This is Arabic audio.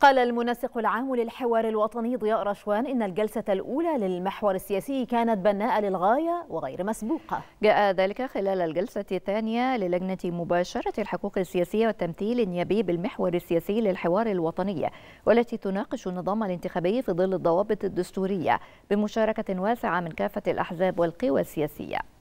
قال المنسق العام للحوار الوطني ضياء رشوان إن الجلسة الأولى للمحور السياسي كانت بناءة للغاية وغير مسبوقة جاء ذلك خلال الجلسة الثانية للجنة مباشرة الحقوق السياسية والتمثيل النيابي بالمحور السياسي للحوار الوطني والتي تناقش النظام الانتخابي في ظل الضوابط الدستورية بمشاركة واسعة من كافة الأحزاب والقوى السياسية